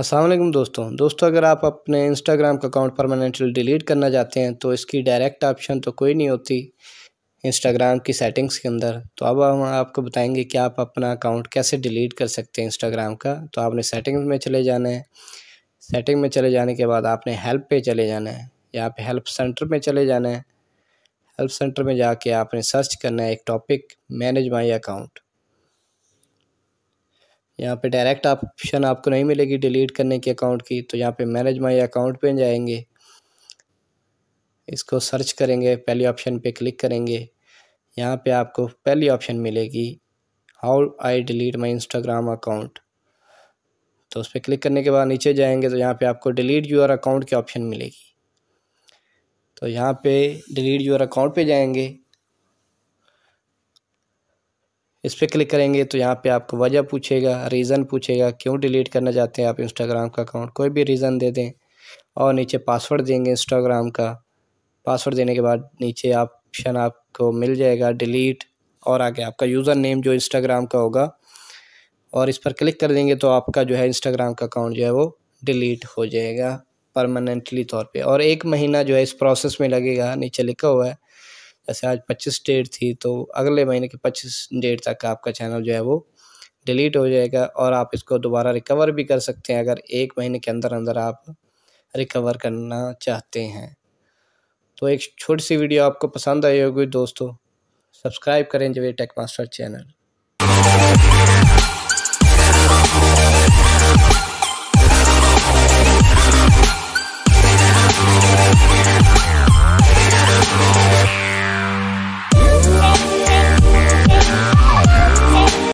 असलम दोस्तों दोस्तों अगर आप अपने इंस्टाग्राम का अकाउंट परमानेंटली डिलीट करना चाहते हैं तो इसकी डायरेक्ट ऑप्शन तो कोई नहीं होती इंस्टाग्राम की सेटिंग्स के अंदर तो अब हम आपको बताएंगे कि आप अपना अकाउंट कैसे डिलीट कर सकते हैं इंस्टाग्राम का तो आपने सेटिंग्स में चले जाना है सेटिंग में चले जाने के बाद आपने हेल्प पे चले जाना है या आप हेल्प सेंटर में चले जाना है हेल्प सेंटर में जाके आपने सर्च करना है एक टॉपिक मैनेज माई अकाउंट यहाँ पे डायरेक्ट ऑप्शन आपको नहीं मिलेगी डिलीट करने के अकाउंट की तो यहाँ पे मैनेज माय अकाउंट पे जाएंगे इसको सर्च करेंगे पहले ऑप्शन पे क्लिक करेंगे यहाँ पे आपको पहली ऑप्शन मिलेगी how I delete my Instagram account तो उस पर क्लिक करने के बाद नीचे जाएंगे तो यहाँ पर आपको डिलीट यूर अकाउंट की ऑप्शन मिलेगी तो यहाँ पर डिलीट यूर अकाउंट पर जाएंगे इस पर क्लिक करेंगे तो यहाँ पे आपको वजह पूछेगा रीज़न पूछेगा क्यों डिलीट करना चाहते हैं आप इंस्टाग्राम का अकाउंट कोई भी रीज़न दे दें और नीचे पासवर्ड देंगे इंस्टाग्राम का पासवर्ड देने के बाद नीचे ऑप्शन आपको मिल जाएगा डिलीट और आगे आपका यूज़र नेम जो इंस्टाग्राम का होगा और इस पर क्लिक कर देंगे तो आपका जो है इंस्टाग्राम का अकाउंट जो है वो डिलीट हो जाएगा परमानेंटली तौर पे और एक महीना जो है इस प्रोसेस में लगेगा नीचे लिखा हुआ है जैसे आज पच्चीस डेट थी तो अगले महीने के पच्चीस डेट तक आपका चैनल जो है वो डिलीट हो जाएगा और आप इसको दोबारा रिकवर भी कर सकते हैं अगर एक महीने के अंदर अंदर आप रिकवर करना चाहते हैं तो एक छोटी सी वीडियो आपको पसंद आई होगी दोस्तों सब्सक्राइब करें जवे टेक मास्टर चैनल